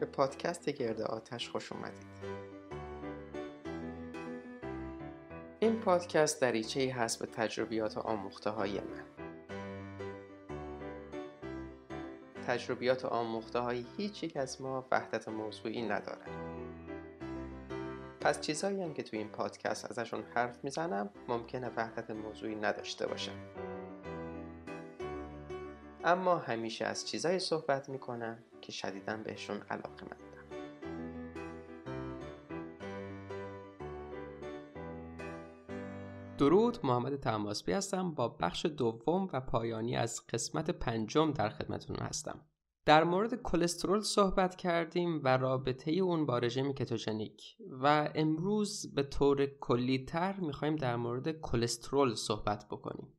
به پادکست گرد آتش خوش اومدید این پادکست دریچه ای هست به تجربیات و آموخته های من تجربیات و آموخته های هیچ یک از ما وحدت موضوعی نداره. پس چیزایی هم که تو این پادکست ازشون حرف میزنم ممکنه وحدت موضوعی نداشته باشه اما همیشه از چیزایی صحبت میکنم که شدیدا بهشون علاقه مندم درود محمد تماسبی هستم با بخش دوم و پایانی از قسمت پنجم در خدمتون هستم در مورد کلسترول صحبت کردیم و رابطه اون با رژیم کتوژنیک و امروز به طور کلیتر تر میخوایم در مورد کلسترول صحبت بکنیم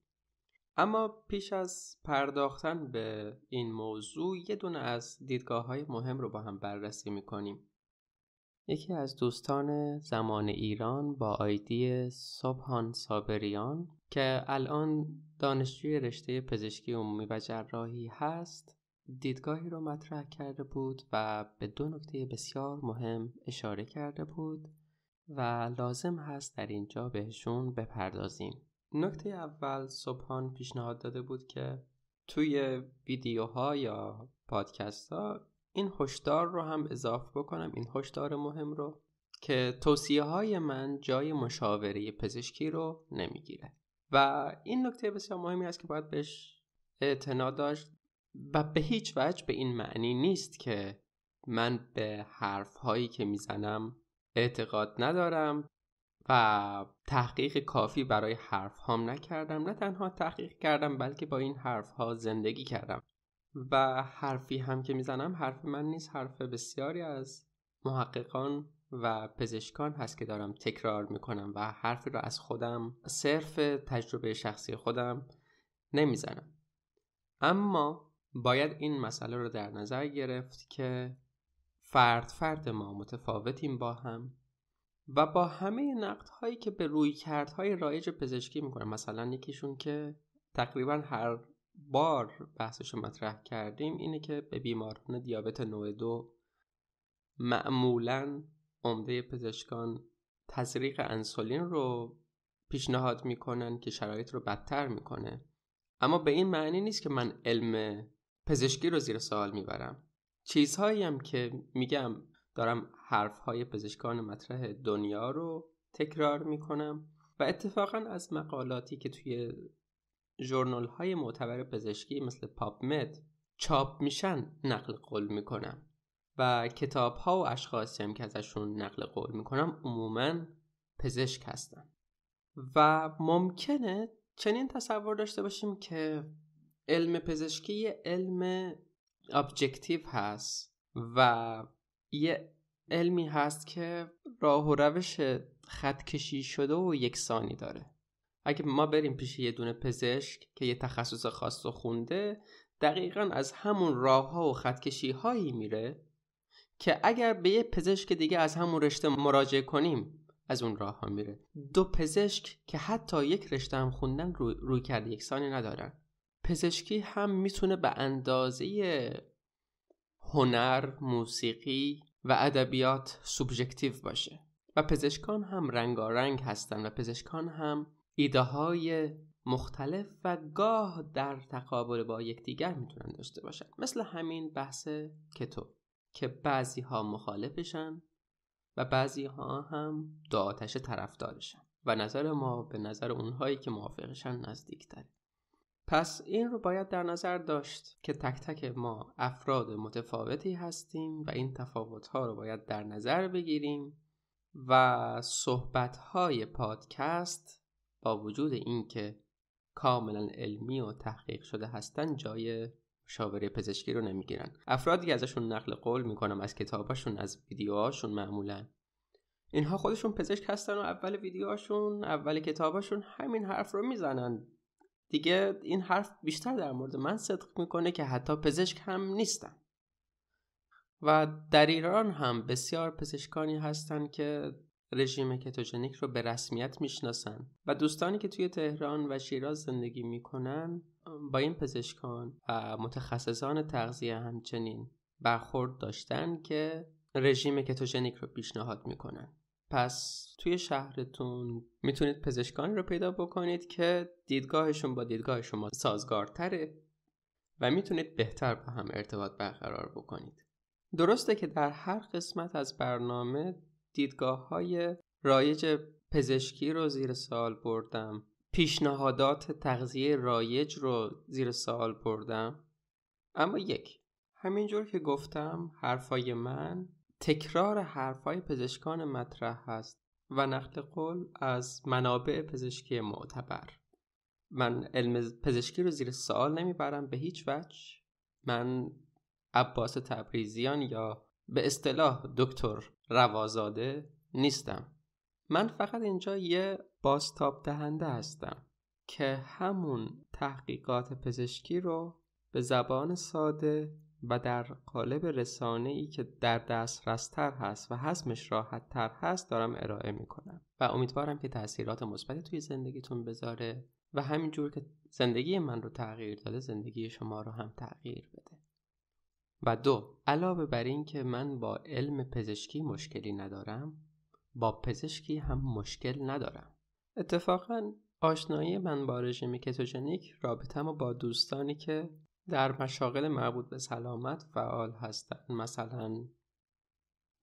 اما پیش از پرداختن به این موضوع یه دونه از دیدگاه های مهم رو با هم بررسی میکنیم یکی از دوستان زمان ایران با آیدی صبحان سابریان که الان دانشجوی رشته پزشکی عمومی و جراحی هست دیدگاهی رو مطرح کرده بود و به دو نکته بسیار مهم اشاره کرده بود و لازم هست در اینجا بهشون بپردازیم نکته اول صبحان پیشنهاد داده بود که توی ویدیوها یا پادکست ها این هشدار رو هم اضافه بکنم این هشدار مهم رو که توصیه های من جای مشاوره پزشکی رو نمیگیره و این نکته بسیار مهمی است که باید بهش اعتنا داشت و به هیچ وجه به این معنی نیست که من به حرف هایی که میزنم اعتقاد ندارم و تحقیق کافی برای حرف هام نکردم نه تنها تحقیق کردم بلکه با این حرف ها زندگی کردم و حرفی هم که میزنم حرف من نیست حرف بسیاری از محققان و پزشکان هست که دارم تکرار میکنم و حرفی را از خودم صرف تجربه شخصی خودم نمیزنم اما باید این مسئله رو در نظر گرفت که فرد فرد ما متفاوتیم با هم و با همه نقد هایی که به روی های رایج پزشکی میکنه مثلا یکیشون که تقریبا هر بار بحثش مطرح کردیم اینه که به بیماران دیابت نوع دو معمولا عمده پزشکان تزریق انسولین رو پیشنهاد میکنن که شرایط رو بدتر میکنه اما به این معنی نیست که من علم پزشکی رو زیر سوال میبرم چیزهایی هم که میگم دارم حرف های پزشکان مطرح دنیا رو تکرار میکنم و اتفاقا از مقالاتی که توی جورنال های معتبر پزشکی مثل مد چاپ میشن نقل قول میکنم و کتاب ها و اشخاصی هم که ازشون نقل قول میکنم عموما پزشک هستن و ممکنه چنین تصور داشته باشیم که علم پزشکی علم ابجکتیو هست و یه علمی هست که راه و روش خط کشی شده و یکسانی داره اگه ما بریم پیش یه دونه پزشک که یه تخصص خاص و خونده دقیقا از همون راه ها و خط هایی میره که اگر به یه پزشک دیگه از همون رشته مراجعه کنیم از اون راه ها میره دو پزشک که حتی یک رشته هم خوندن روی, روی یک یکسانی ندارن پزشکی هم میتونه به اندازه هنر، موسیقی و ادبیات سوبژکتیو باشه و پزشکان هم رنگارنگ هستند و پزشکان هم ایده های مختلف و گاه در تقابل با یکدیگر میتونن داشته باشن مثل همین بحث کتو که بعضی ها مخالفشن و بعضی ها هم دو طرفدارشن و نظر ما به نظر اونهایی که موافقشن نزدیک تره پس این رو باید در نظر داشت که تک تک ما افراد متفاوتی هستیم و این تفاوت ها رو باید در نظر بگیریم و صحبت های پادکست با وجود اینکه کاملا علمی و تحقیق شده هستن جای مشاوره پزشکی رو نمیگیرن افرادی ازشون نقل قول میکنم از کتاباشون از ویدیوهاشون معمولا اینها خودشون پزشک هستن و اول ویدیوهاشون اول کتاباشون همین حرف رو میزنن دیگه این حرف بیشتر در مورد من صدق میکنه که حتی پزشک هم نیستم و در ایران هم بسیار پزشکانی هستند که رژیم کتوژنیک رو به رسمیت میشناسن و دوستانی که توی تهران و شیراز زندگی میکنن با این پزشکان و متخصصان تغذیه همچنین برخورد داشتن که رژیم کتوژنیک رو پیشنهاد میکنن پس توی شهرتون میتونید پزشکانی رو پیدا بکنید که دیدگاهشون با دیدگاه شما سازگارتره و میتونید بهتر با هم ارتباط برقرار بکنید درسته که در هر قسمت از برنامه دیدگاه های رایج پزشکی رو زیر سوال بردم پیشنهادات تغذیه رایج رو زیر سوال بردم اما یک همینجور که گفتم حرفای من تکرار حرفهای پزشکان مطرح هست و نقل قول از منابع پزشکی معتبر من علم پزشکی رو زیر سوال نمیبرم به هیچ وجه من عباس تبریزیان یا به اصطلاح دکتر روازاده نیستم من فقط اینجا یه بازتاب دهنده هستم که همون تحقیقات پزشکی رو به زبان ساده و در قالب رسانه ای که در دسترس هست و حزمش راحت تر هست دارم ارائه میکنم و امیدوارم که تاثیرات مثبتی توی زندگیتون بذاره و همینجور که زندگی من رو تغییر داده زندگی شما رو هم تغییر بده و دو علاوه بر این که من با علم پزشکی مشکلی ندارم با پزشکی هم مشکل ندارم اتفاقا آشنایی من با رژیم کتوژنیک رابطم با دوستانی که در مشاغل مربوط به سلامت فعال هستند مثلا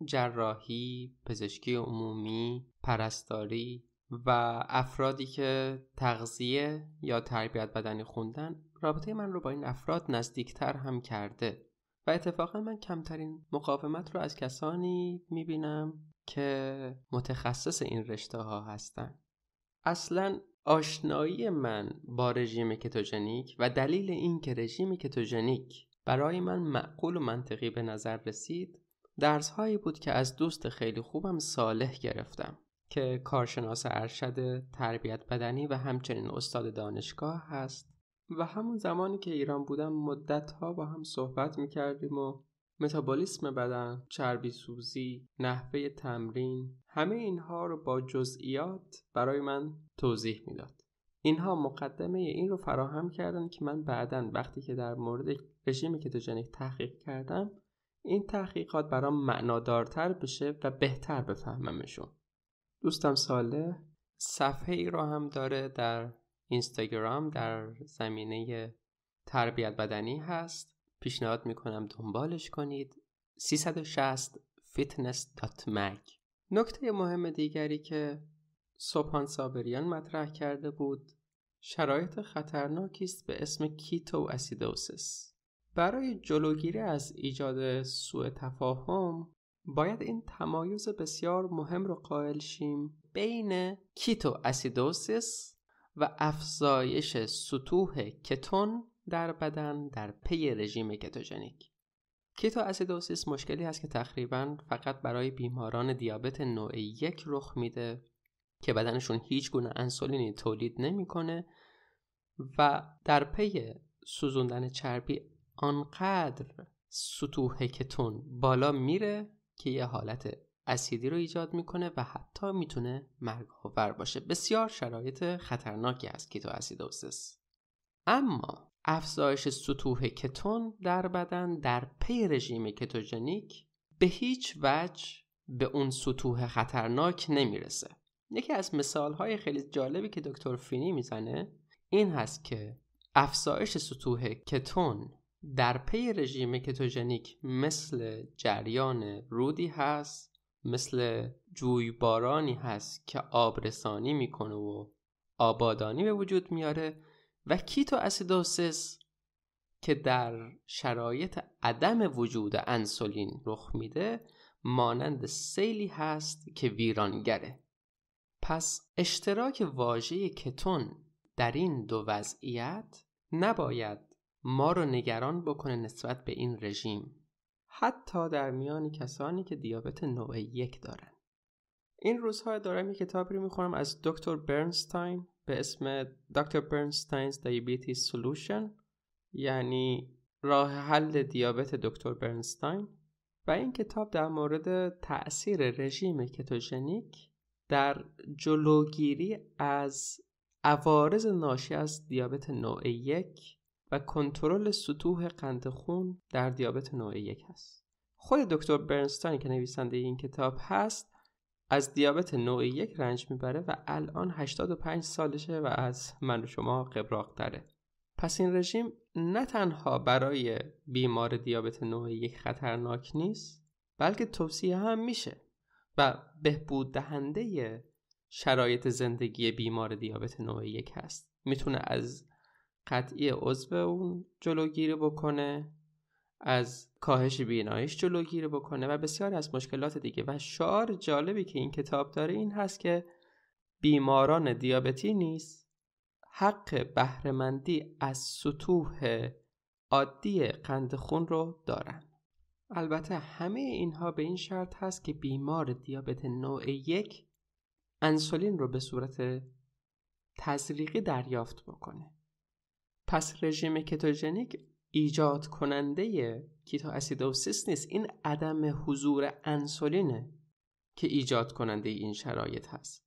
جراحی، پزشکی عمومی، پرستاری و افرادی که تغذیه یا تربیت بدنی خوندن رابطه من رو با این افراد نزدیکتر هم کرده و اتفاقا من کمترین مقاومت رو از کسانی میبینم که متخصص این رشته ها هستن اصلا آشنایی من با رژیم کتوژنیک و دلیل این که رژیم کتوژنیک برای من معقول و منطقی به نظر رسید درسهایی بود که از دوست خیلی خوبم صالح گرفتم که کارشناس ارشد تربیت بدنی و همچنین استاد دانشگاه هست و همون زمانی که ایران بودم مدت ها با هم صحبت می و متابولیسم بدن، چربی سوزی، نحوه تمرین، همه اینها رو با جزئیات برای من توضیح میداد. اینها مقدمه این رو فراهم کردن که من بعدا وقتی که در مورد رژیم کتوژنیک تحقیق کردم این تحقیقات برام معنادارتر بشه و بهتر بفهممشون دوستم ساله صفحه ای رو هم داره در اینستاگرام در زمینه تربیت بدنی هست پیشنهاد میکنم دنبالش کنید 360 fitness.mag نکته مهم دیگری که صبحان سابریان مطرح کرده بود شرایط خطرناکی است به اسم کیتو اسیدوسیس برای جلوگیری از ایجاد سوء تفاهم باید این تمایز بسیار مهم رو قائل شیم بین کیتو اسیدوسیس و افزایش سطوح کتون در بدن در پی رژیم کتوژنیک کتو اسیدوسیس مشکلی هست که تقریبا فقط برای بیماران دیابت نوع یک رخ میده که بدنشون هیچ گونه انسولینی تولید نمیکنه و در پی سوزوندن چربی آنقدر سطوح کتون بالا میره که یه حالت اسیدی رو ایجاد میکنه و حتی میتونه مرگ آور باشه بسیار شرایط خطرناکی از کیتو اسیدوسیس اما افزایش سطوح کتون در بدن در پی رژیم کتوژنیک به هیچ وجه به اون سطوح خطرناک نمیرسه یکی از های خیلی جالبی که دکتر فینی میزنه این هست که افزایش سطوح کتون در پی رژیم کتوژنیک مثل جریان رودی هست مثل جویبارانی هست که آبرسانی میکنه و آبادانی به وجود میاره و کیتو اسیدوسیس که در شرایط عدم وجود انسولین رخ میده مانند سیلی هست که ویرانگره پس اشتراک واژه کتون در این دو وضعیت نباید ما رو نگران بکنه نسبت به این رژیم حتی در میان کسانی که دیابت نوع یک دارن این روزها دارم یک کتابی رو میخونم از دکتر برنستاین به اسم دکتر برنستاینز دیابتیس سولوشن یعنی راه حل دیابت دکتر برنستاین و این کتاب در مورد تأثیر رژیم کتوژنیک در جلوگیری از عوارض ناشی از دیابت نوع یک و کنترل سطوح قند خون در دیابت نوع یک هست. خود دکتر برنستاین که نویسنده این کتاب هست از دیابت نوع یک رنج میبره و الان 85 سالشه و از من شما قبراق داره پس این رژیم نه تنها برای بیمار دیابت نوع یک خطرناک نیست بلکه توصیه هم میشه و بهبود دهنده شرایط زندگی بیمار دیابت نوع یک هست میتونه از قطعی عضو اون جلوگیری بکنه از کاهش بیناییش جلوگیری بکنه و بسیاری از مشکلات دیگه و شعار جالبی که این کتاب داره این هست که بیماران دیابتی نیست حق بهرهمندی از سطوح عادی قند خون رو دارن البته همه اینها به این شرط هست که بیمار دیابت نوع یک انسولین رو به صورت تزریقی دریافت بکنه پس رژیم کتوژنیک ایجاد کننده کیتا اسیدوسیس نیست این عدم حضور انسولینه که ایجاد کننده این شرایط هست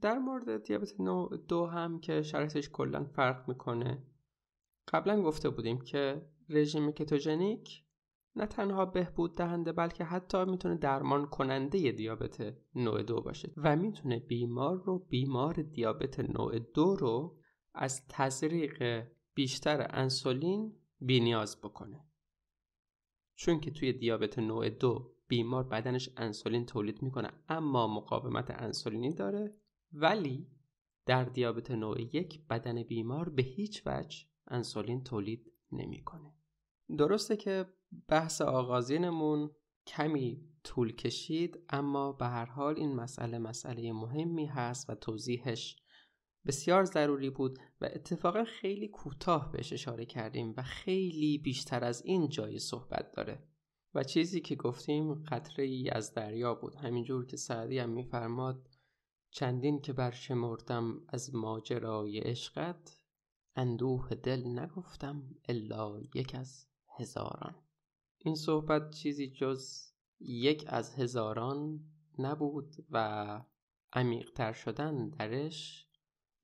در مورد دیابت نوع دو هم که شرایطش کلا فرق میکنه قبلا گفته بودیم که رژیم کتوجنیک نه تنها بهبود دهنده بلکه حتی میتونه درمان کننده دیابت نوع دو باشه و میتونه بیمار رو بیمار دیابت نوع دو رو از تزریق بیشتر انسولین نیاز بکنه چون که توی دیابت نوع دو بیمار بدنش انسولین تولید میکنه اما مقاومت انسولینی داره ولی در دیابت نوع یک بدن بیمار به هیچ وجه انسولین تولید نمیکنه درسته که بحث آغازینمون کمی طول کشید اما به هر حال این مسئله مسئله مهمی هست و توضیحش بسیار ضروری بود و اتفاقا خیلی کوتاه بهش اشاره کردیم و خیلی بیشتر از این جای صحبت داره و چیزی که گفتیم قطره ای از دریا بود همینجور که سعدی هم میفرماد چندین که برشمردم از ماجرای عشقت اندوه دل نگفتم الا یک از هزاران این صحبت چیزی جز یک از هزاران نبود و عمیقتر شدن درش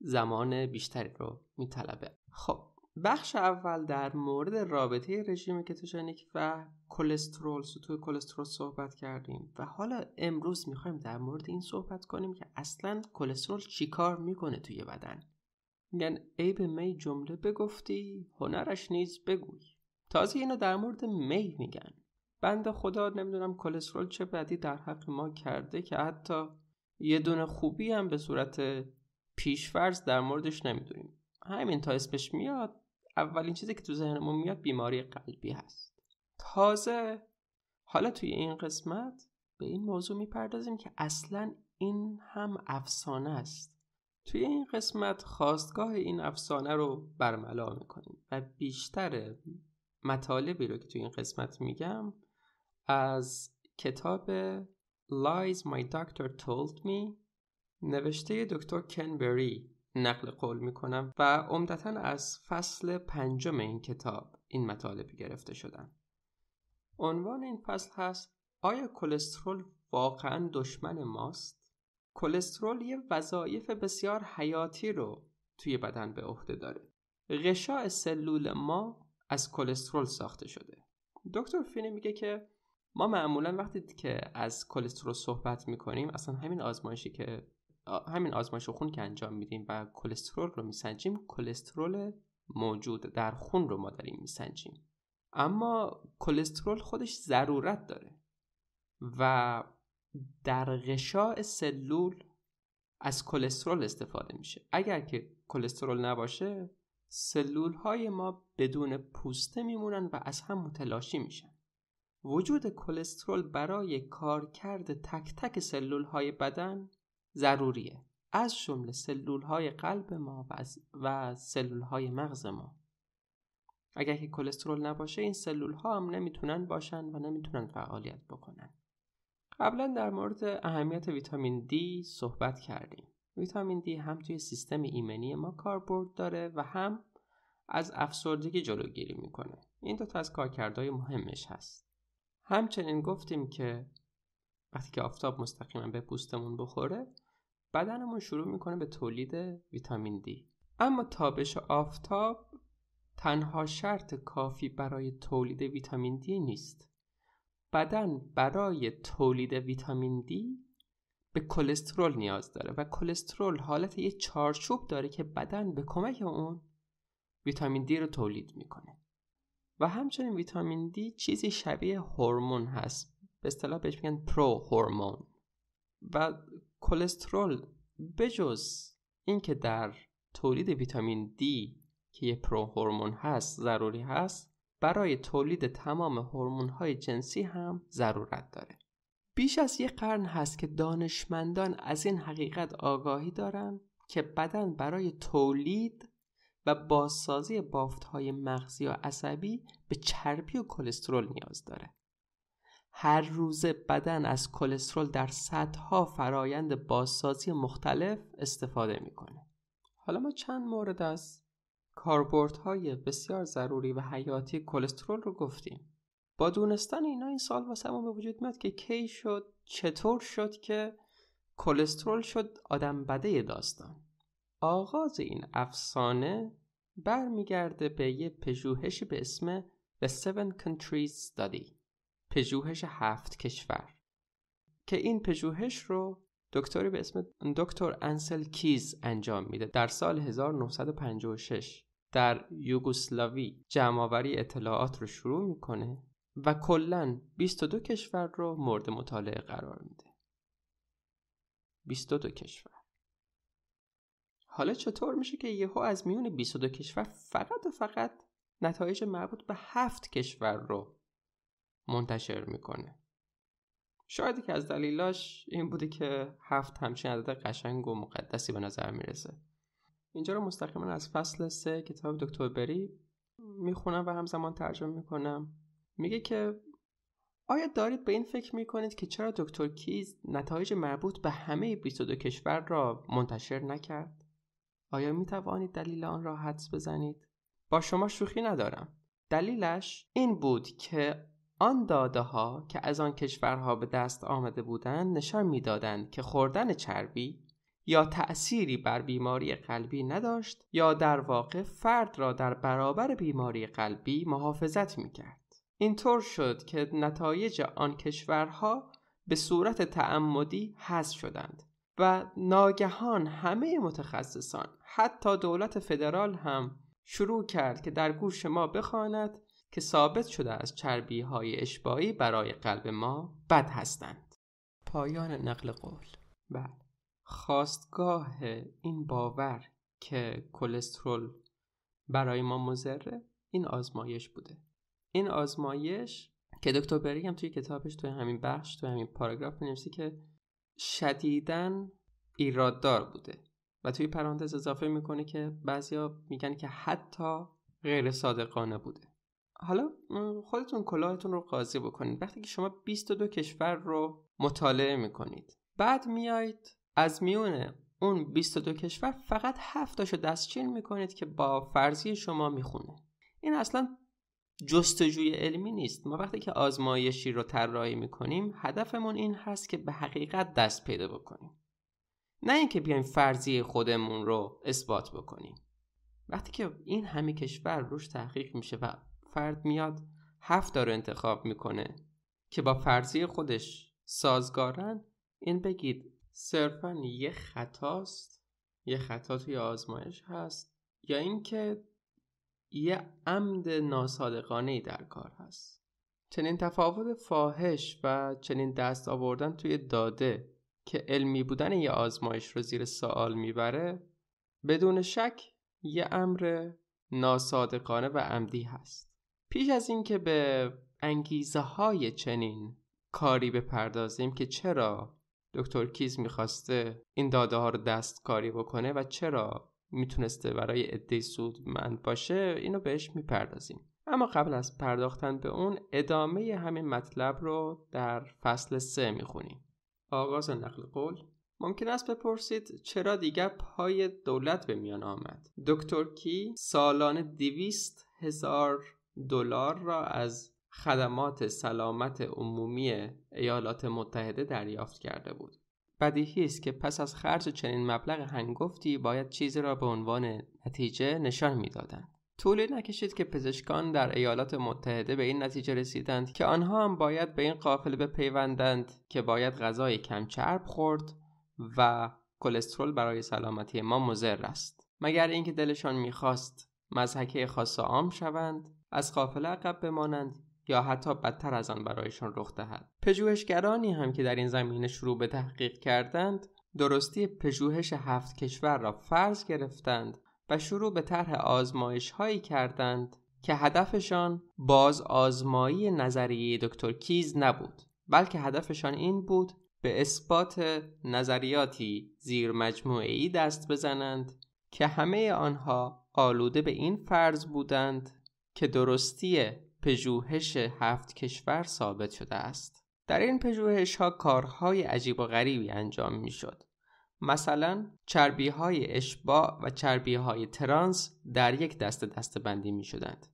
زمان بیشتری رو میطلبه خب بخش اول در مورد رابطه رژیم کتوژنیک و کلسترول سطوح کلسترول صحبت کردیم و حالا امروز میخوایم در مورد این صحبت کنیم که اصلا کلسترول چیکار میکنه توی بدن میگن یعنی به می جمله بگفتی هنرش نیز بگوی تازه اینو در مورد می میگن بند خدا نمیدونم کلسترول چه بدی در حق ما کرده که حتی یه دونه خوبی هم به صورت پیشفرض در موردش نمیدونیم همین تا اسمش میاد اولین چیزی که تو ذهنمون میاد بیماری قلبی هست تازه حالا توی این قسمت به این موضوع میپردازیم که اصلا این هم افسانه است توی این قسمت خواستگاه این افسانه رو برملا میکنیم و بیشتر مطالبی رو که توی این قسمت میگم از کتاب Lies My Doctor Told Me نوشته دکتر کنبری نقل قول می کنم و عمدتا از فصل پنجم این کتاب این مطالب گرفته شدن عنوان این فصل هست آیا کلسترول واقعا دشمن ماست؟ کلسترول یه وظایف بسیار حیاتی رو توی بدن به عهده داره غشاء سلول ما از کلسترول ساخته شده دکتر فینی میگه که ما معمولا وقتی که از کلسترول صحبت میکنیم اصلا همین آزمایشی که همین آزمایش خون که انجام میدیم و کلسترول رو میسنجیم کلسترول موجود در خون رو ما داریم میسنجیم اما کلسترول خودش ضرورت داره و در غشاء سلول از کلسترول استفاده میشه اگر که کلسترول نباشه سلول های ما بدون پوسته میمونن و از هم متلاشی میشن وجود کلسترول برای کارکرد تک تک سلول های بدن ضروریه از جمله سلول های قلب ما و سلول های مغز ما اگر که کلسترول نباشه این سلول ها هم نمیتونن باشن و نمیتونن فعالیت بکنن قبلا در مورد اهمیت ویتامین D صحبت کردیم ویتامین D هم توی سیستم ایمنی ما کاربرد داره و هم از افسردگی جلوگیری میکنه این تا از کارکردهای مهمش هست همچنین گفتیم که وقتی که آفتاب مستقیما به پوستمون بخوره بدنمون شروع میکنه به تولید ویتامین دی اما تابش آفتاب تنها شرط کافی برای تولید ویتامین دی نیست بدن برای تولید ویتامین دی به کلسترول نیاز داره و کلسترول حالت یه چارچوب داره که بدن به کمک اون ویتامین دی رو تولید میکنه و همچنین ویتامین دی چیزی شبیه هورمون هست به اصطلاح بهش میگن پرو هورمون و کلسترول بجز اینکه در تولید ویتامین D که یه هورمون هست ضروری هست برای تولید تمام هورمون های جنسی هم ضرورت داره بیش از یک قرن هست که دانشمندان از این حقیقت آگاهی دارند که بدن برای تولید و بازسازی بافت های مغزی و عصبی به چربی و کلسترول نیاز داره هر روز بدن از کلسترول در صدها فرایند بازسازی مختلف استفاده میکنه. حالا ما چند مورد از کاربردهای بسیار ضروری و حیاتی کلسترول رو گفتیم. با دونستان اینا این سال واسه به وجود میاد که کی شد چطور شد که کلسترول شد آدم بده داستان آغاز این افسانه برمیگرده به یه پژوهشی به اسم The Seven Countries Study پژوهش هفت کشور که این پژوهش رو دکتری به اسم دکتر انسل کیز انجام میده در سال 1956 در یوگسلاوی جمعآوری اطلاعات رو شروع میکنه و کلا 22 کشور رو مورد مطالعه قرار میده 22 کشور حالا چطور میشه که یهو از میون 22 کشور فقط و فقط نتایج مربوط به 7 کشور رو منتشر میکنه شاید که از دلیلاش این بوده که هفت همچین عدد قشنگ و مقدسی به نظر میرسه اینجا رو مستقیما از فصل سه کتاب دکتر بری میخونم و همزمان ترجمه میکنم میگه که آیا دارید به این فکر میکنید که چرا دکتر کیز نتایج مربوط به همه 22 کشور را منتشر نکرد؟ آیا میتوانید دلیل آن را حدس بزنید؟ با شما شوخی ندارم دلیلش این بود که آن داده ها که از آن کشورها به دست آمده بودند نشان میدادند که خوردن چربی یا تأثیری بر بیماری قلبی نداشت یا در واقع فرد را در برابر بیماری قلبی محافظت می کرد. اینطور شد که نتایج آن کشورها به صورت تعمدی حذف شدند و ناگهان همه متخصصان حتی دولت فدرال هم شروع کرد که در گوش ما بخواند که ثابت شده از چربی های اشباعی برای قلب ما بد هستند پایان نقل قول بله خواستگاه این باور که کلسترول برای ما مزره این آزمایش بوده این آزمایش که دکتر بری هم توی کتابش توی همین بخش توی همین پاراگراف می‌نویسه که شدیدن ایراددار بوده و توی پرانتز اضافه میکنه که بعضیا میگن که حتی غیر صادقانه بوده حالا خودتون کلاهتون رو قاضی بکنید وقتی که شما 22 کشور رو مطالعه میکنید بعد میایید از میونه اون 22 کشور فقط 7 تاشو دستچین میکنید که با فرضی شما میخونه این اصلا جستجوی علمی نیست ما وقتی که آزمایشی رو طراحی میکنیم هدفمون این هست که به حقیقت دست پیدا بکنیم نه اینکه بیایم فرضی خودمون رو اثبات بکنیم وقتی که این همه کشور روش تحقیق میشه و فرد میاد هفت رو انتخاب میکنه که با فرضی خودش سازگارن این بگید صرفا یه خطاست یه خطا توی آزمایش هست یا اینکه یه عمد ناسادقانهی در کار هست چنین تفاوت فاحش و چنین دست آوردن توی داده که علمی بودن یه آزمایش رو زیر سوال میبره بدون شک یه امر ناسادقانه و عمدی هست پیش از اینکه به انگیزه های چنین کاری بپردازیم که چرا دکتر کیز میخواسته این داده ها رو دستکاری بکنه و چرا میتونسته برای سود من باشه اینو بهش میپردازیم اما قبل از پرداختن به اون ادامه همین مطلب رو در فصل سه میخونیم آغاز نقل قول ممکن است بپرسید چرا دیگر پای دولت به میان آمد دکتر کی سالانه دویست هزار دلار را از خدمات سلامت عمومی ایالات متحده دریافت کرده بود. بدیهی است که پس از خرج چنین مبلغ هنگفتی باید چیزی را به عنوان نتیجه نشان میدادند. طولی نکشید که پزشکان در ایالات متحده به این نتیجه رسیدند که آنها هم باید به این قافله بپیوندند که باید غذای کم چرب خورد و کلسترول برای سلامتی ما مضر است مگر اینکه دلشان میخواست مزهکه خاص عام شوند از قافله عقب بمانند یا حتی بدتر از آن برایشان رخ دهد پژوهشگرانی هم که در این زمینه شروع به تحقیق کردند درستی پژوهش هفت کشور را فرض گرفتند و شروع به طرح آزمایش هایی کردند که هدفشان باز آزمایی نظریه دکتر کیز نبود بلکه هدفشان این بود به اثبات نظریاتی زیر ای دست بزنند که همه آنها آلوده به این فرض بودند که درستی پژوهش هفت کشور ثابت شده است در این پژوهش ها کارهای عجیب و غریبی انجام می شد مثلا چربی های اشباع و چربی های ترانس در یک دسته دست بندی می شدند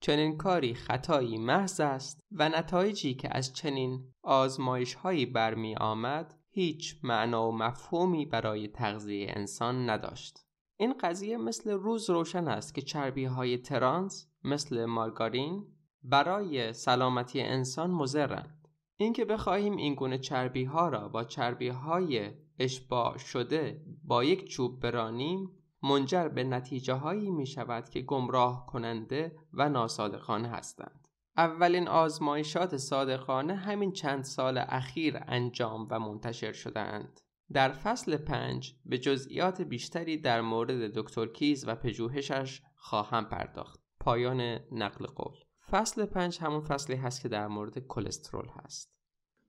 چنین کاری خطایی محض است و نتایجی که از چنین آزمایش هایی برمی آمد هیچ معنا و مفهومی برای تغذیه انسان نداشت این قضیه مثل روز روشن است که چربی های ترانس مثل مارگارین برای سلامتی انسان مضرند. اینکه بخواهیم این گونه چربی ها را با چربی های اشباع شده با یک چوب برانیم منجر به نتیجه هایی می شود که گمراه کننده و ناصادقانه هستند. اولین آزمایشات صادقانه همین چند سال اخیر انجام و منتشر شدهاند. در فصل پنج به جزئیات بیشتری در مورد دکتر کیز و پژوهشش خواهم پرداخت. پایان نقل قول فصل پنج همون فصلی هست که در مورد کلسترول هست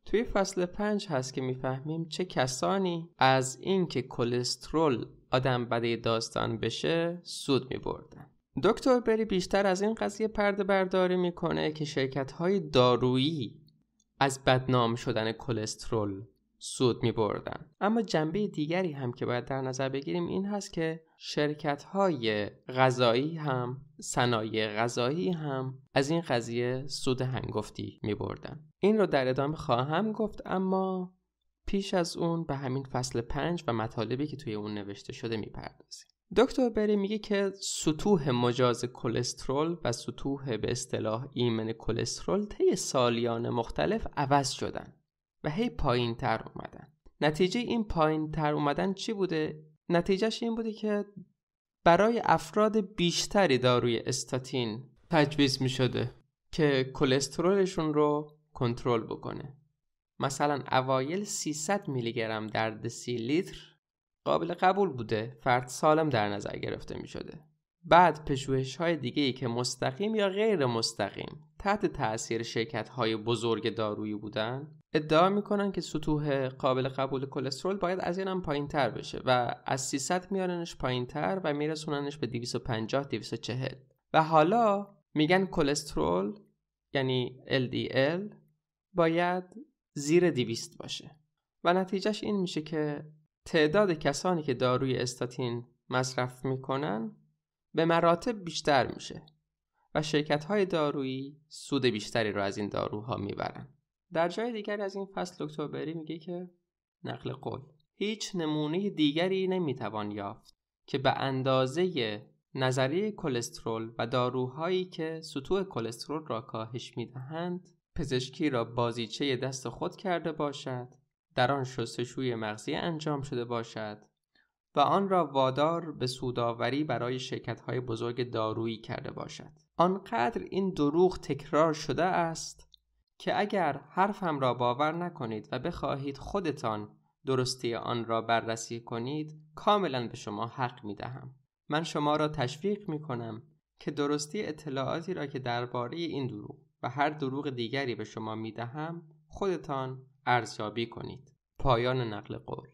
توی فصل پنج هست که میفهمیم چه کسانی از اینکه کلسترول آدم بده داستان بشه سود بردن دکتر بری بیشتر از این قضیه پرده برداری میکنه که شرکت های دارویی از بدنام شدن کلسترول سود می بردن. اما جنبه دیگری هم که باید در نظر بگیریم این هست که شرکت های غذایی هم صنایع غذایی هم از این قضیه سود هنگفتی می بردن. این رو در ادامه خواهم گفت اما پیش از اون به همین فصل پنج و مطالبی که توی اون نوشته شده میپردازیم دکتر بری میگه که سطوح مجاز کلسترول و سطوح به اصطلاح ایمن کلسترول طی سالیان مختلف عوض شدن و هی پایین تر اومدن نتیجه این پایین تر اومدن چی بوده؟ نتیجهش این بوده که برای افراد بیشتری داروی استاتین تجویز می شده که کلسترولشون رو کنترل بکنه مثلا اوایل 300 میلی گرم در دسی لیتر قابل قبول بوده فرد سالم در نظر گرفته می شده بعد پشوهش های دیگه که مستقیم یا غیر مستقیم تحت تاثیر شرکت های بزرگ دارویی بودن ادعا میکنن که سطوح قابل قبول کلسترول باید از این هم پایین تر بشه و از 300 میارنش پایین تر و میرسوننش به 250 240 و حالا میگن کلسترول یعنی LDL باید زیر 200 باشه و نتیجهش این میشه که تعداد کسانی که داروی استاتین مصرف میکنن به مراتب بیشتر میشه و شرکت های دارویی سود بیشتری رو از این داروها میبرن در جای دیگر از این فصل بری میگه که نقل قول هیچ نمونه دیگری نمیتوان یافت که به اندازه نظریه کلسترول و داروهایی که سطوح کلسترول را کاهش میدهند پزشکی را بازیچه دست خود کرده باشد در آن شستشوی مغزی انجام شده باشد و آن را وادار به سوداوری برای شرکت‌های بزرگ دارویی کرده باشد آنقدر این دروغ تکرار شده است که اگر حرفم را باور نکنید و بخواهید خودتان درستی آن را بررسی کنید کاملا به شما حق می دهم. من شما را تشویق می کنم که درستی اطلاعاتی را که درباره این دروغ و هر دروغ دیگری به شما می دهم خودتان ارزیابی کنید. پایان نقل قول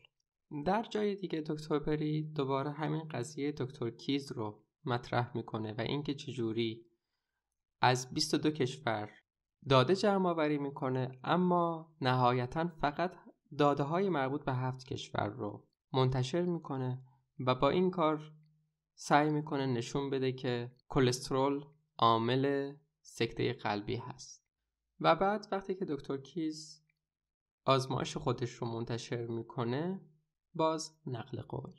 در جای دیگه دکتر پری دوباره همین قضیه دکتر کیز رو مطرح میکنه و اینکه چجوری از 22 کشور داده جمع آوری میکنه اما نهایتا فقط داده های مربوط به هفت کشور رو منتشر میکنه و با این کار سعی میکنه نشون بده که کلسترول عامل سکته قلبی هست و بعد وقتی که دکتر کیز آزمایش خودش رو منتشر میکنه باز نقل قول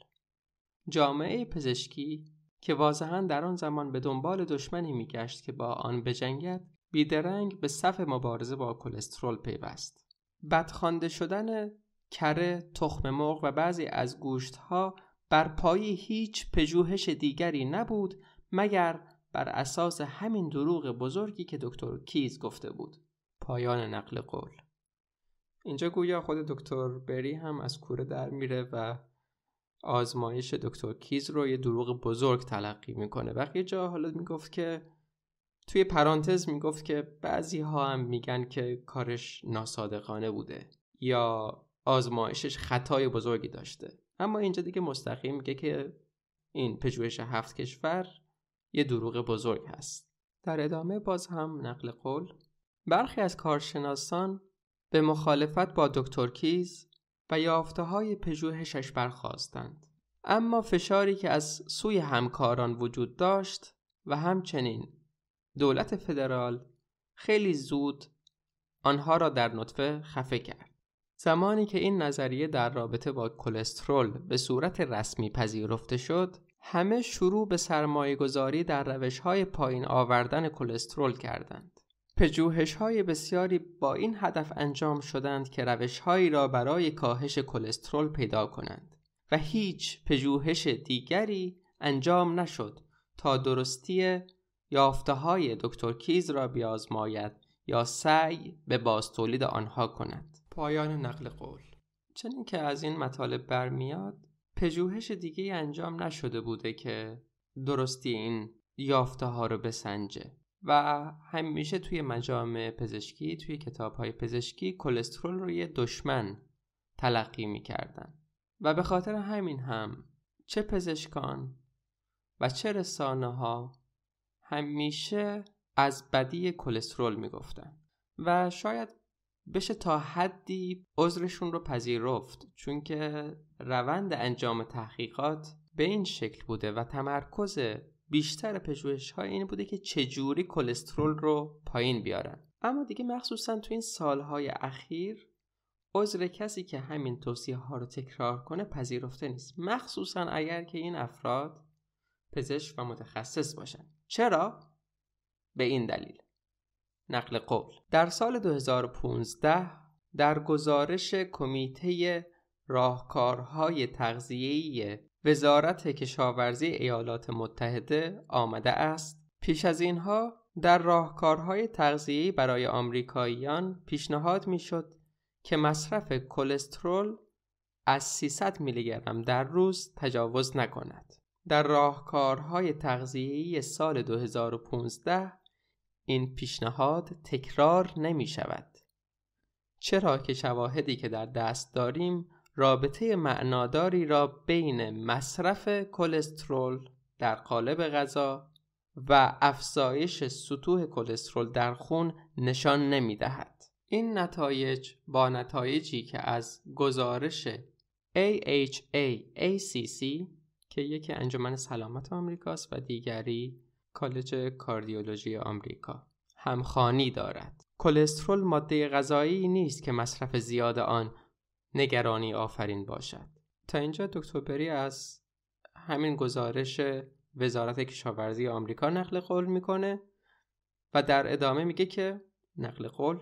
جامعه پزشکی که واضحا در آن زمان به دنبال دشمنی میگشت که با آن بجنگد بیدرنگ به صف مبارزه با کلسترول پیوست. بدخوانده شدن کره، تخم مرغ و بعضی از گوشتها بر پایی هیچ پژوهش دیگری نبود مگر بر اساس همین دروغ بزرگی که دکتر کیز گفته بود. پایان نقل قول اینجا گویا خود دکتر بری هم از کوره در میره و آزمایش دکتر کیز رو یه دروغ بزرگ تلقی میکنه وقتی جا حالا میگفت که توی پرانتز میگفت که بعضی ها هم میگن که کارش ناسادقانه بوده یا آزمایشش خطای بزرگی داشته اما اینجا دیگه مستقیم میگه که این پژوهش هفت کشور یه دروغ بزرگ هست در ادامه باز هم نقل قول برخی از کارشناسان به مخالفت با دکتر کیز و یافته های پژوهشش برخواستند اما فشاری که از سوی همکاران وجود داشت و همچنین دولت فدرال خیلی زود آنها را در نطفه خفه کرد. زمانی که این نظریه در رابطه با کلسترول به صورت رسمی پذیرفته شد، همه شروع به سرمایه در روش پایین آوردن کلسترول کردند. پژوهش‌های های بسیاری با این هدف انجام شدند که روش‌هایی را برای کاهش کلسترول پیدا کنند و هیچ پژوهش دیگری انجام نشد تا درستی یافته های دکتر کیز را بیازماید یا سعی به بازتولید آنها کند پایان نقل قول چنین که از این مطالب برمیاد پژوهش دیگه انجام نشده بوده که درستی این یافته ها رو بسنجه و همیشه توی مجامع پزشکی توی کتاب های پزشکی کلسترول رو یه دشمن تلقی کردن و به خاطر همین هم چه پزشکان و چه رسانه ها همیشه از بدی کلسترول میگفتن و شاید بشه تا حدی عذرشون رو پذیرفت چون که روند انجام تحقیقات به این شکل بوده و تمرکز بیشتر پژوهش‌ها این بوده که چجوری کلسترول رو پایین بیارن اما دیگه مخصوصا تو این سالهای اخیر عذر کسی که همین توصیه ها رو تکرار کنه پذیرفته نیست مخصوصا اگر که این افراد پزشک و متخصص باشن چرا؟ به این دلیل نقل قول در سال 2015 در گزارش کمیته راهکارهای تغذیه‌ای وزارت کشاورزی ایالات متحده آمده است پیش از اینها در راهکارهای تغذیه‌ای برای آمریکاییان پیشنهاد میشد که مصرف کلسترول از 300 میلیگرم در روز تجاوز نکند در راهکارهای تغذیه‌ای سال 2015 این پیشنهاد تکرار نمی شود. چرا که شواهدی که در دست داریم رابطه معناداری را بین مصرف کلسترول در قالب غذا و افزایش سطوح کلسترول در خون نشان نمی دهد. این نتایج با نتایجی که از گزارش AHA ACC که یکی انجمن سلامت آمریکاست و دیگری کالج کاردیولوژی آمریکا همخانی دارد کلسترول ماده غذایی نیست که مصرف زیاد آن نگرانی آفرین باشد تا اینجا دکتر بری از همین گزارش وزارت کشاورزی آمریکا نقل قول میکنه و در ادامه میگه که نقل قول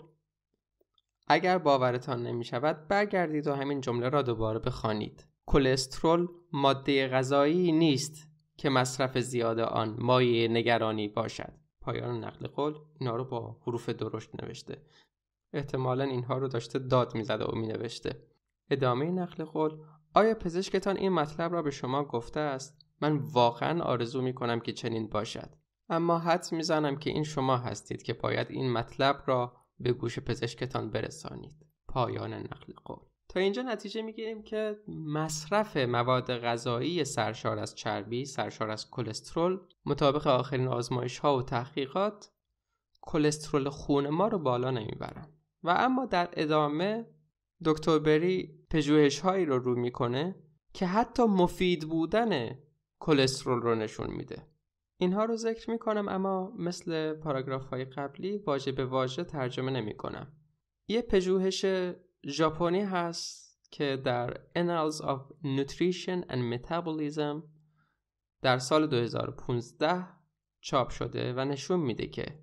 اگر باورتان نمی شود برگردید و همین جمله را دوباره بخوانید کلسترول ماده غذایی نیست که مصرف زیاد آن مایه نگرانی باشد پایان نقل قول اینا رو با حروف درشت نوشته احتمالا اینها رو داشته داد میزده و مینوشته ادامه نقل قول آیا پزشکتان این مطلب را به شما گفته است من واقعا آرزو می کنم که چنین باشد اما حد میزنم که این شما هستید که باید این مطلب را به گوش پزشکتان برسانید پایان نقل قول تا اینجا نتیجه میگیریم که مصرف مواد غذایی سرشار از چربی، سرشار از کلسترول مطابق آخرین آزمایش ها و تحقیقات کلسترول خون ما رو بالا نمیبرن و اما در ادامه دکتر بری پژوهش هایی رو رو میکنه که حتی مفید بودن کلسترول رو نشون میده اینها رو ذکر میکنم اما مثل پاراگراف های قبلی واژه به واژه ترجمه نمیکنم یه پژوهش ژاپنی هست که در Annals of Nutrition and Metabolism در سال 2015 چاپ شده و نشون میده که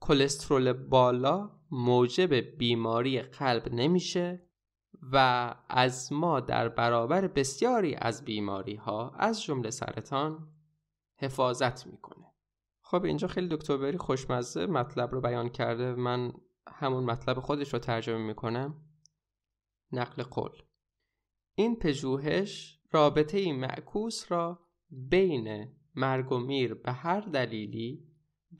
کلسترول بالا موجب بیماری قلب نمیشه و از ما در برابر بسیاری از بیماری ها از جمله سرطان حفاظت میکنه خب اینجا خیلی دکتر بری خوشمزه مطلب رو بیان کرده من همون مطلب خودش رو ترجمه میکنم نقل قول این پژوهش رابطه این معکوس را بین مرگ و میر به هر دلیلی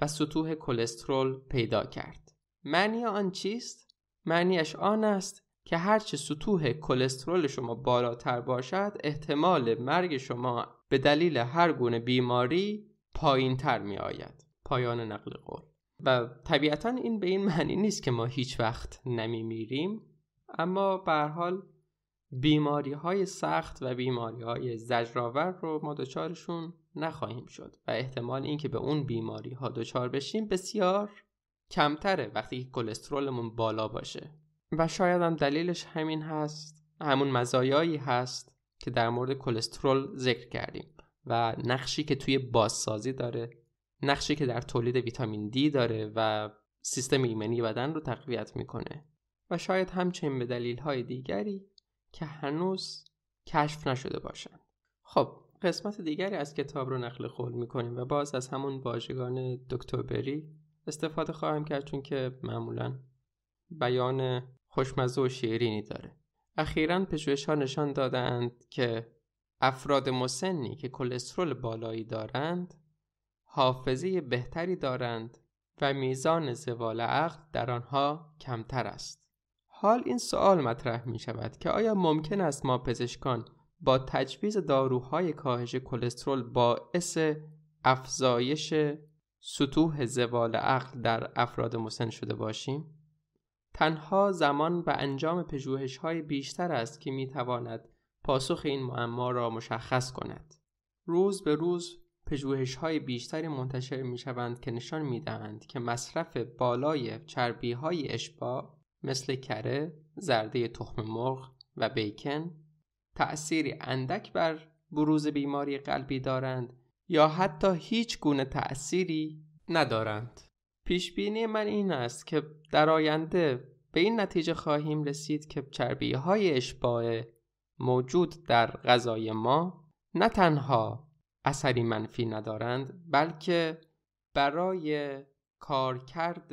و سطوح کلسترول پیدا کرد معنی آن چیست؟ معنیش آن است که هرچه سطوح کلسترول شما بالاتر باشد احتمال مرگ شما به دلیل هر گونه بیماری پایین تر می آید پایان نقل قول و طبیعتا این به این معنی نیست که ما هیچ وقت نمی میریم اما به حال بیماری های سخت و بیماری های زجرآور رو ما دچارشون نخواهیم شد و احتمال اینکه به اون بیماری ها دچار بشیم بسیار کمتره وقتی که کلسترولمون بالا باشه و شاید هم دلیلش همین هست همون مزایایی هست که در مورد کلسترول ذکر کردیم و نقشی که توی بازسازی داره نقشی که در تولید ویتامین دی داره و سیستم ایمنی بدن رو تقویت میکنه و شاید همچنین به دلیل های دیگری که هنوز کشف نشده باشند. خب قسمت دیگری از کتاب رو نقل قول میکنیم و باز از همون واژگان بری استفاده خواهم کرد چون که معمولا بیان خوشمزه و شیرینی داره اخیرا پژوهش ها نشان دادند که افراد مسنی که کلسترول بالایی دارند حافظه بهتری دارند و میزان زوال عقل در آنها کمتر است حال این سوال مطرح می شود که آیا ممکن است ما پزشکان با تجویز داروهای کاهش کلسترول باعث افزایش سطوح زوال عقل در افراد مسن شده باشیم؟ تنها زمان و انجام پژوهش های بیشتر است که می تواند پاسخ این معما را مشخص کند. روز به روز پژوهش های بیشتری منتشر می شوند که نشان می دهند که مصرف بالای چربی های اشباع مثل کره، زرده تخم مرغ و بیکن تأثیری اندک بر بروز بیماری قلبی دارند یا حتی هیچ گونه تأثیری ندارند. پیش بینی من این است که در آینده به این نتیجه خواهیم رسید که چربی های اشباع موجود در غذای ما نه تنها اثری منفی ندارند بلکه برای کارکرد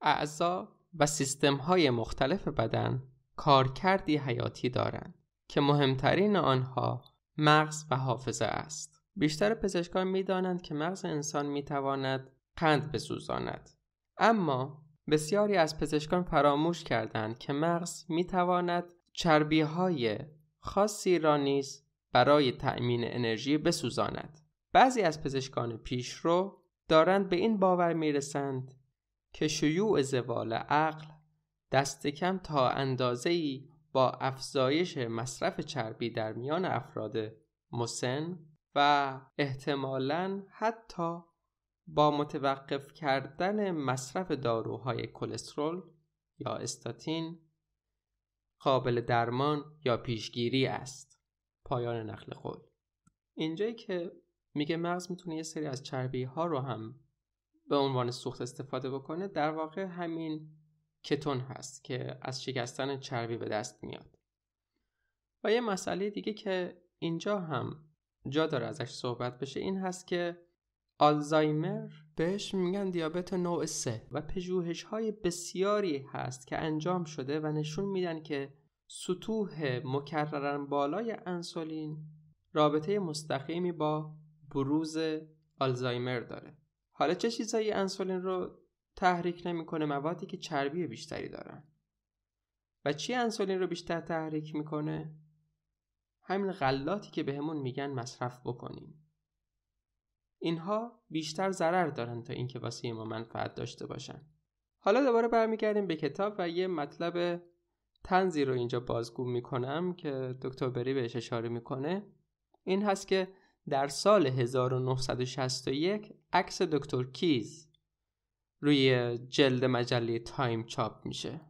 اعضا و سیستم های مختلف بدن کارکردی حیاتی دارند که مهمترین آنها مغز و حافظه است. بیشتر پزشکان می دانند که مغز انسان می تواند قند بسوزاند. اما بسیاری از پزشکان فراموش کردند که مغز می تواند چربی های خاصی را نیز برای تأمین انرژی بسوزاند. بعضی از پزشکان پیشرو دارند به این باور می رسند که شیوع زوال عقل دست کم تا اندازه ای با افزایش مصرف چربی در میان افراد مسن و احتمالا حتی با متوقف کردن مصرف داروهای کلسترول یا استاتین قابل درمان یا پیشگیری است پایان نقل قول اینجایی که میگه مغز میتونه یه سری از چربی ها رو هم به عنوان سوخت استفاده بکنه در واقع همین کتون هست که از شکستن چربی به دست میاد و یه مسئله دیگه که اینجا هم جا داره ازش صحبت بشه این هست که آلزایمر بهش میگن دیابت نوع 3 و پژوهش های بسیاری هست که انجام شده و نشون میدن که سطوح مکررن بالای انسولین رابطه مستقیمی با بروز آلزایمر داره حالا چه چیزهایی انسولین رو تحریک نمیکنه موادی که چربی بیشتری دارن و چی انسولین رو بیشتر تحریک میکنه همین غلاتی که بهمون به میگن مصرف بکنیم اینها بیشتر ضرر دارن تا اینکه واسه ما منفعت داشته باشن حالا دوباره برمیگردیم به کتاب و یه مطلب تنزی رو اینجا بازگو میکنم که دکتر بری بهش اشاره میکنه این هست که در سال 1961 عکس دکتر کیز روی جلد مجله تایم چاپ میشه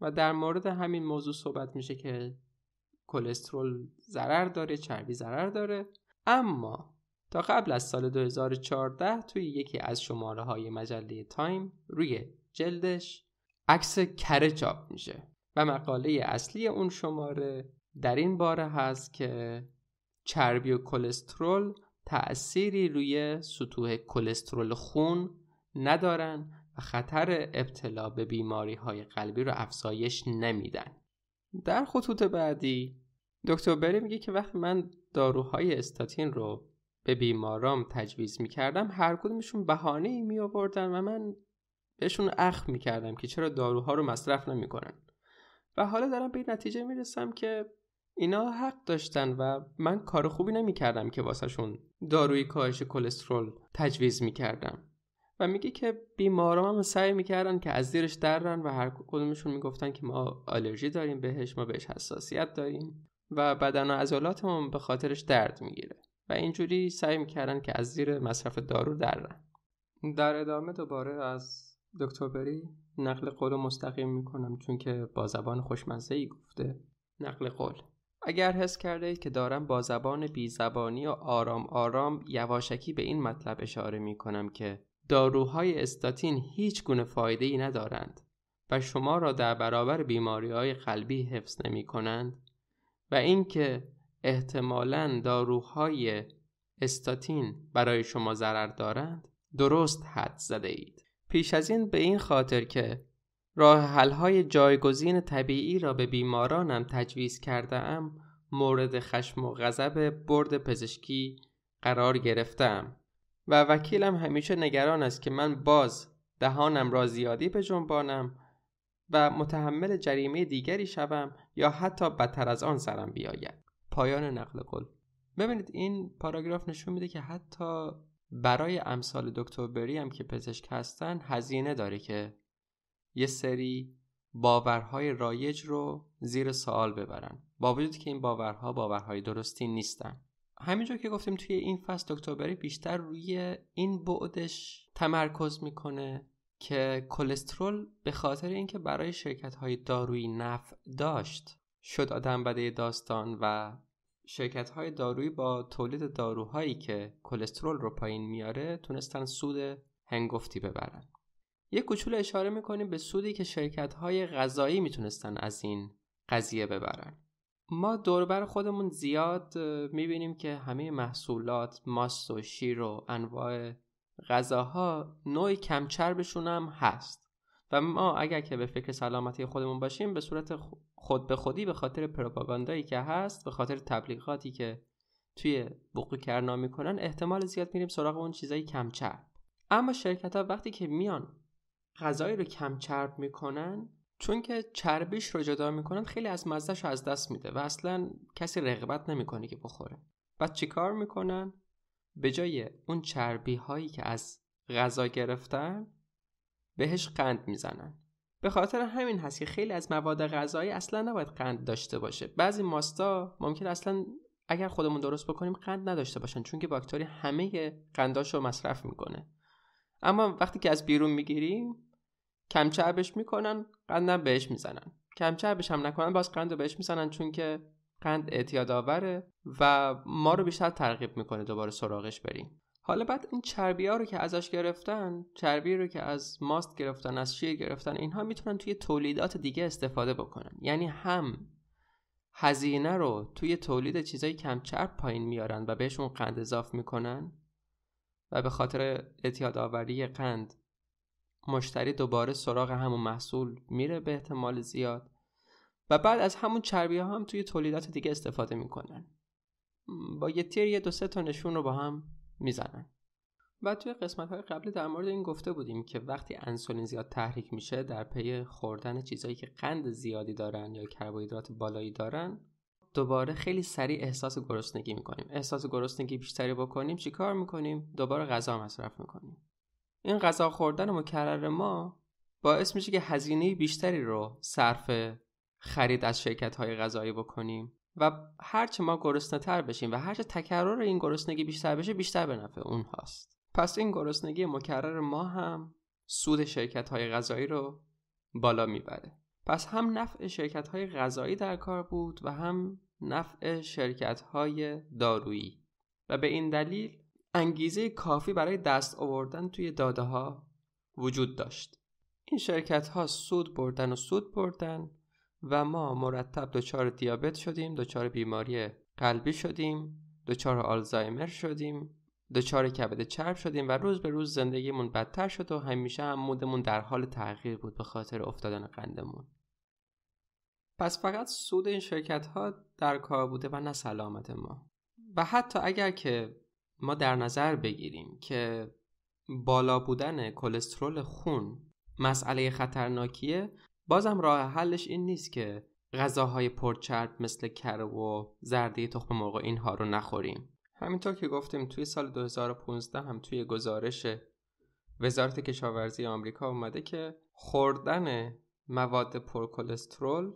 و در مورد همین موضوع صحبت میشه که کلسترول ضرر داره چربی ضرر داره اما تا قبل از سال 2014 توی یکی از شماره های مجله تایم روی جلدش عکس کره چاپ میشه و مقاله اصلی اون شماره در این باره هست که چربی و کلسترول تأثیری روی سطوح کلسترول خون ندارن و خطر ابتلا به بیماری های قلبی رو افزایش نمیدن در خطوط بعدی دکتر بری میگه که وقتی من داروهای استاتین رو به بیمارام تجویز میکردم هر کدومشون بهانه ای می و من بهشون اخ میکردم که چرا داروها رو مصرف نمیکنن و حالا دارم به نتیجه میرسم که اینا حق داشتن و من کار خوبی نمیکردم که واسهشون داروی کاهش کلسترول تجویز میکردم و میگه که بیمارام هم سعی میکردن که از زیرش درن و هر کدومشون میگفتن که ما آلرژی داریم بهش ما بهش حساسیت داریم و بدن و ما به خاطرش درد میگیره و اینجوری سعی میکردن که از زیر مصرف دارو درن در ادامه دوباره از دکتر بری نقل قول مستقیم میکنم چون که با زبان خوشمزه ای گفته نقل قول اگر حس کرده اید که دارم با زبان بیزبانی و آرام آرام یواشکی به این مطلب اشاره می کنم که داروهای استاتین هیچ گونه فایده ای ندارند و شما را در برابر بیماری های قلبی حفظ نمی کنند و اینکه احتمالا داروهای استاتین برای شما ضرر دارند درست حد زده اید پیش از این به این خاطر که راه حل‌های جایگزین طبیعی را به بیمارانم تجویز کرده ام مورد خشم و غضب برد پزشکی قرار ام و وکیلم همیشه نگران است که من باز دهانم را زیادی به جنبانم و متحمل جریمه دیگری شوم یا حتی بدتر از آن سرم بیاید پایان نقل قول ببینید این پاراگراف نشون میده که حتی برای امثال دکتر بری هم که پزشک هستن هزینه داره که یه سری باورهای رایج رو زیر سوال ببرن با وجود که این باورها باورهای درستی نیستن همینجور که گفتیم توی این فصل دکتر بیشتر روی این بعدش تمرکز میکنه که کلسترول به خاطر اینکه برای شرکت های دارویی نفع داشت شد آدم بده داستان و شرکت های دارویی با تولید داروهایی که کلسترول رو پایین میاره تونستن سود هنگفتی ببرن یک کوچولو اشاره میکنیم به سودی که شرکت های غذایی میتونستن از این قضیه ببرن ما دوربر خودمون زیاد میبینیم که همه محصولات ماست و شیر و انواع غذاها نوعی کمچربشون هم هست و ما اگر که به فکر سلامتی خودمون باشیم به صورت خود به خودی به خاطر پروپاگاندایی که هست به خاطر تبلیغاتی که توی بوق کرنا میکنن احتمال زیاد میریم سراغ اون چیزای کمچرب اما شرکت وقتی که میان غذایی رو کم چرب میکنن چون که چربیش رو جدا میکنن خیلی از مزهش رو از دست میده و اصلا کسی رغبت نمیکنه که بخوره بعد چیکار میکنن به جای اون چربی هایی که از غذا گرفتن بهش قند میزنن به خاطر همین هست که خیلی از مواد غذایی اصلا نباید قند داشته باشه بعضی ماستا ممکن اصلا اگر خودمون درست بکنیم قند نداشته باشن چون که باکتری همه قنداش رو مصرف میکنه اما وقتی که از بیرون میگیریم کمچربش میکنن قندم بهش میزنن کمچربش هم نکنن باز قند رو بهش میزنن چون که قند اعتیاد آوره و ما رو بیشتر ترغیب میکنه دوباره سراغش بریم حالا بعد این چربی ها رو که ازش گرفتن چربی رو که از ماست گرفتن از شیر گرفتن اینها میتونن توی تولیدات دیگه استفاده بکنن یعنی هم هزینه رو توی تولید چیزای کمچرب پایین میارن و بهشون قند اضاف میکنن و به خاطر اعتیاد آوری قند مشتری دوباره سراغ همون محصول میره به احتمال زیاد و بعد از همون چربی ها هم توی تولیدات دیگه استفاده میکنن با یه تیر یه دو سه تا نشون رو با هم میزنن و توی قسمت های قبلی در مورد این گفته بودیم که وقتی انسولین زیاد تحریک میشه در پی خوردن چیزهایی که قند زیادی دارن یا کربوهیدرات بالایی دارن دوباره خیلی سریع احساس گرسنگی میکنیم احساس گرسنگی بیشتری بکنیم چیکار میکنیم دوباره غذا مصرف میکنیم این غذا خوردن مکرر ما باعث میشه که هزینه بیشتری رو صرف خرید از شرکت های غذایی بکنیم و هرچه ما گرسنه تر بشیم و هرچه تکرار این گرسنگی بیشتر بشه بیشتر به نفع اون هاست پس این گرسنگی مکرر ما هم سود شرکت های غذایی رو بالا میبره پس هم نفع شرکت های غذایی در کار بود و هم نفع شرکت های دارویی و به این دلیل انگیزه کافی برای دست آوردن توی داده ها وجود داشت این شرکت ها سود بردن و سود بردن و ما مرتب دچار دیابت شدیم دچار بیماری قلبی شدیم دچار آلزایمر شدیم دچار کبد چرب شدیم و روز به روز زندگیمون بدتر شد و همیشه هم مودمون در حال تغییر بود به خاطر افتادن قندمون پس فقط سود این شرکت ها در کار بوده و نه سلامت ما و حتی اگر که ما در نظر بگیریم که بالا بودن کلسترول خون مسئله خطرناکیه بازم راه حلش این نیست که غذاهای پرچرب مثل کره و زرده تخم مرغ اینها رو نخوریم همینطور که گفتیم توی سال 2015 هم توی گزارش وزارت کشاورزی آمریکا اومده که خوردن مواد پرکلسترول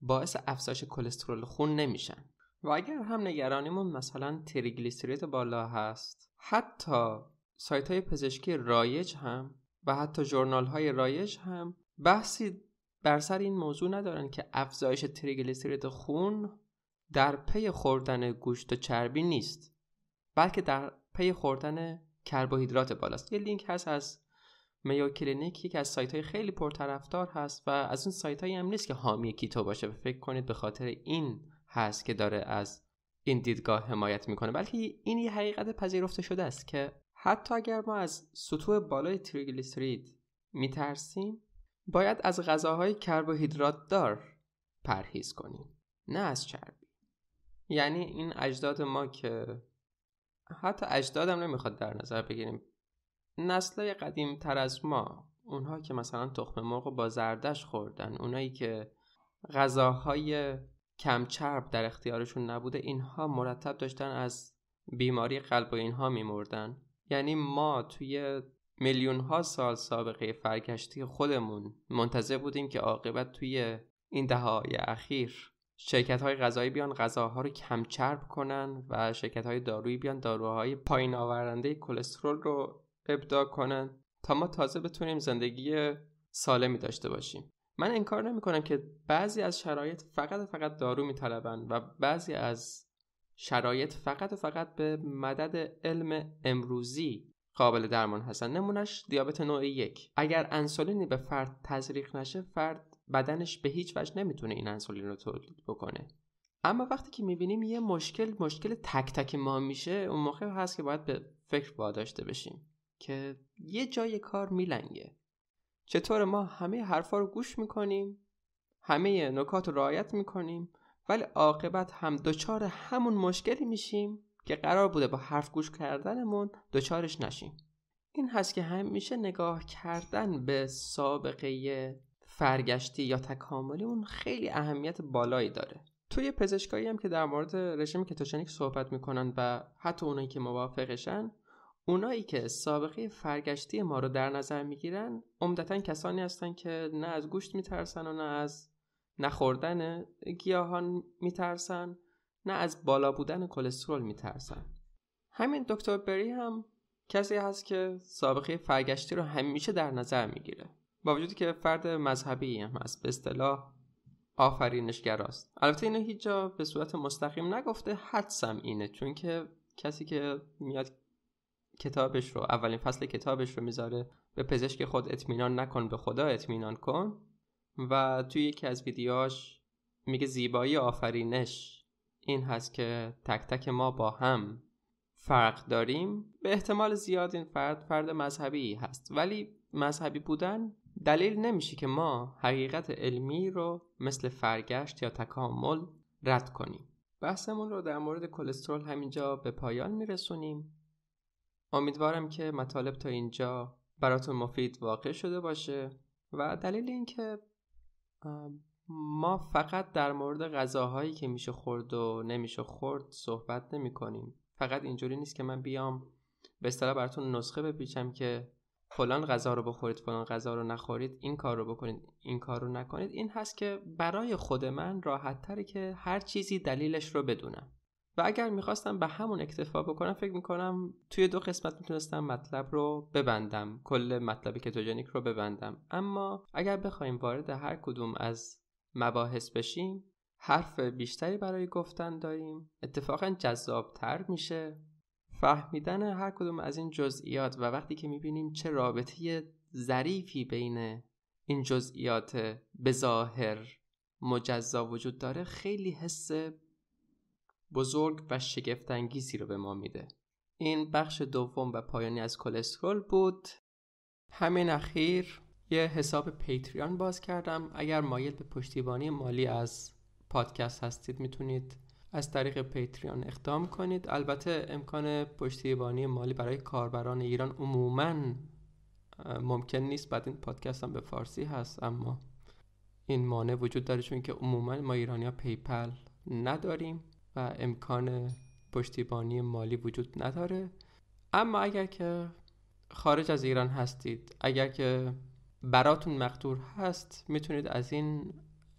باعث افزایش کلسترول خون نمیشن و اگر هم نگرانیمون مثلا تریگلیسیرید بالا هست حتی سایت های پزشکی رایج هم و حتی جورنال های رایج هم بحثی بر سر این موضوع ندارن که افزایش تریگلیسیرید خون در پی خوردن گوشت و چربی نیست بلکه در پی خوردن کربوهیدرات بالاست یه لینک هست از میو کلینیک یکی از سایت های خیلی پرطرفدار هست و از اون سایت هایی هم نیست که حامی کیتو باشه فکر کنید به خاطر این هست که داره از این دیدگاه حمایت میکنه بلکه این یه حقیقت پذیرفته شده است که حتی اگر ما از سطوح بالای تریگلیسرید میترسیم باید از غذاهای کربوهیدرات دار پرهیز کنیم نه از چربی یعنی این اجداد ما که حتی اجدادم نمیخواد در نظر بگیریم نسلای قدیم تر از ما اونها که مثلا تخم مرغ با زردش خوردن اونایی که غذاهای کم چرب در اختیارشون نبوده اینها مرتب داشتن از بیماری قلب و اینها میمردن یعنی ما توی میلیون ها سال سابقه فرگشتی خودمون منتظر بودیم که عاقبت توی این دههای اخیر شرکت های غذایی بیان غذاها رو کمچرب چرب کنن و شرکت های دارویی بیان داروهای پایین آورنده کلسترول رو ابداع کنن تا ما تازه بتونیم زندگی سالمی داشته باشیم من انکار نمی کنم که بعضی از شرایط فقط فقط دارو می طلبن و بعضی از شرایط فقط و فقط به مدد علم امروزی قابل درمان هستن نمونش دیابت نوع یک اگر انسولینی به فرد تزریق نشه فرد بدنش به هیچ وجه نمیتونه این انسولین رو تولید بکنه اما وقتی که میبینیم یه مشکل مشکل تک تک ما میشه اون موقع هست که باید به فکر واداشته بشیم که یه جای کار میلنگه چطور ما همه حرفا رو گوش میکنیم همه نکات رو رعایت میکنیم ولی عاقبت هم دچار همون مشکلی میشیم که قرار بوده با حرف گوش کردنمون دچارش نشیم این هست که همیشه نگاه کردن به سابقه فرگشتی یا تکاملی اون خیلی اهمیت بالایی داره توی پزشکایی هم که در مورد رژیم کتوشنیک صحبت میکنن و حتی اونایی که موافقشن اونایی که سابقه فرگشتی ما رو در نظر میگیرن عمدتا کسانی هستن که نه از گوشت میترسن و نه از نخوردن گیاهان میترسن نه از بالا بودن کلسترول میترسن همین دکتر بری هم کسی هست که سابقه فرگشتی رو همیشه در نظر میگیره با وجودی که فرد مذهبی هم هست به اصطلاح آفرینشگراست البته اینو هیچ جا به صورت مستقیم نگفته حدسم اینه چون که کسی که میاد کتابش رو اولین فصل کتابش رو میذاره به پزشک خود اطمینان نکن به خدا اطمینان کن و توی یکی از ویدیوهاش میگه زیبایی آفرینش این هست که تک تک ما با هم فرق داریم به احتمال زیاد این فرد فرد مذهبی هست ولی مذهبی بودن دلیل نمیشه که ما حقیقت علمی رو مثل فرگشت یا تکامل رد کنیم بحثمون رو در مورد کلسترول همینجا به پایان میرسونیم امیدوارم که مطالب تا اینجا براتون مفید واقع شده باشه و دلیل اینکه ما فقط در مورد غذاهایی که میشه خورد و نمیشه خورد صحبت نمی کنیم فقط اینجوری نیست که من بیام به اصطلاح براتون نسخه بپیچم که فلان غذا رو بخورید فلان غذا رو نخورید این کار رو بکنید این کار رو نکنید این هست که برای خود من راحت تره که هر چیزی دلیلش رو بدونم و اگر میخواستم به همون اکتفا بکنم فکر میکنم توی دو قسمت میتونستم مطلب رو ببندم کل مطلب کتوژنیک رو ببندم اما اگر بخوایم وارد هر کدوم از مباحث بشیم حرف بیشتری برای گفتن داریم اتفاقا جذابتر میشه فهمیدن هر کدوم از این جزئیات و وقتی که میبینیم چه رابطه ظریفی بین این جزئیات ظاهر مجزا وجود داره خیلی حس بزرگ و شگفتانگیزی رو به ما میده این بخش دوم و پایانی از کلسترول بود همین اخیر یه حساب پیتریان باز کردم اگر مایل به پشتیبانی مالی از پادکست هستید میتونید از طریق پیتریان اقدام کنید البته امکان پشتیبانی مالی برای کاربران ایران عموما ممکن نیست بعد این پادکست هم به فارسی هست اما این مانع وجود داره چون که عموما ما ایرانی پیپل نداریم و امکان پشتیبانی مالی وجود نداره اما اگر که خارج از ایران هستید اگر که براتون مقدور هست میتونید از این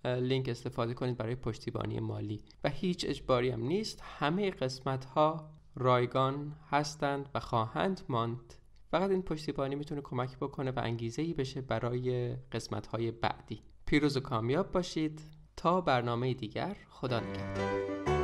لینک استفاده کنید برای پشتیبانی مالی و هیچ اجباری هم نیست همه قسمت ها رایگان هستند و خواهند ماند فقط این پشتیبانی میتونه کمک بکنه و انگیزه ای بشه برای قسمت های بعدی پیروز و کامیاب باشید تا برنامه دیگر خدا نگهدار